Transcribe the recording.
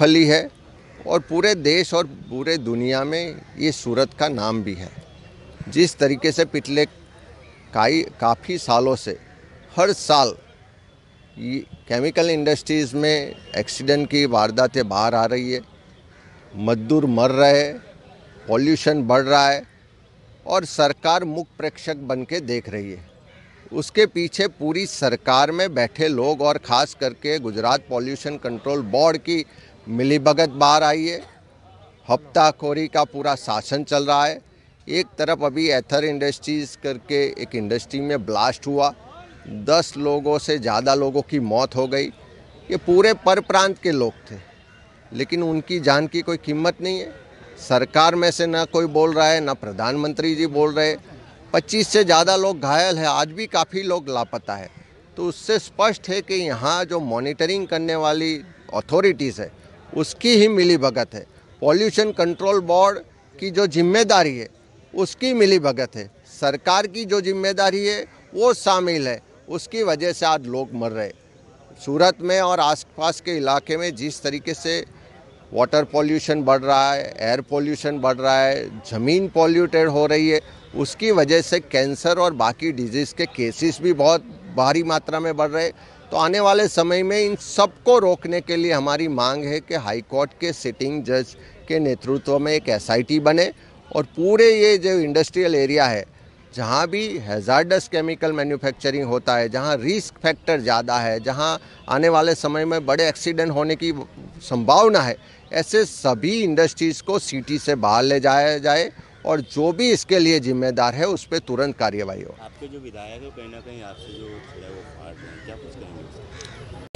फली है और पूरे देश और पूरे दुनिया में ये सूरत का नाम भी है जिस तरीके से पिछले काई काफ़ी सालों से हर साल ये केमिकल इंडस्ट्रीज़ में एक्सीडेंट की वारदातें बाहर आ रही है मजदूर मर रहे हैं पॉल्यूशन बढ़ रहा है और सरकार मुख्य प्रेक्षक बन के देख रही है उसके पीछे पूरी सरकार में बैठे लोग और ख़ास करके गुजरात पॉल्यूशन कंट्रोल बोर्ड की मिली भगत बाहर आई है हफ्ताखोरी का पूरा शासन चल रहा है एक तरफ अभी एथर इंडस्ट्रीज़ करके एक इंडस्ट्री में ब्लास्ट हुआ दस लोगों से ज़्यादा लोगों की मौत हो गई ये पूरे पर प्रांत के लोग थे लेकिन उनकी जान की कोई कीमत नहीं है सरकार में से ना कोई बोल रहा है ना प्रधानमंत्री जी बोल रहे 25 से ज़्यादा लोग घायल है आज भी काफ़ी लोग लापता है तो उससे स्पष्ट है कि यहाँ जो मॉनिटरिंग करने वाली अथॉरिटीज़ है उसकी ही मिली भगत है पॉल्यूशन कंट्रोल बोर्ड की जो जिम्मेदारी है उसकी मिली भगत है सरकार की जो जिम्मेदारी है वो शामिल है उसकी वजह से आज लोग मर रहे सूरत में और आसपास के इलाके में जिस तरीके से वाटर पॉल्यूशन बढ़ रहा है एयर पॉल्यूशन बढ़ रहा है ज़मीन पॉल्यूटेड हो रही है उसकी वजह से कैंसर और बाकी डिजीज़ के केसेस भी बहुत भारी मात्रा में बढ़ रहे तो आने वाले समय में इन सबको रोकने के लिए हमारी मांग है कि हाईकोर्ट के सिटिंग जज के नेतृत्व में एक एसआईटी बने और पूरे ये जो इंडस्ट्रियल एरिया है जहाँ भी हेजार्डस केमिकल मैन्युफैक्चरिंग होता है जहाँ रिस्क फैक्टर ज़्यादा है जहाँ आने वाले समय में बड़े एक्सीडेंट होने की संभावना है ऐसे सभी इंडस्ट्रीज़ को सिटी से बाहर ले जाया जाए और जो भी इसके लिए जिम्मेदार है उस पर तुरंत कार्यवाही हो आपके जो विधायक है कहीं ना कहीं आपसे जो है वो फाड़ रहे हैं क्या कुछ कहेंगे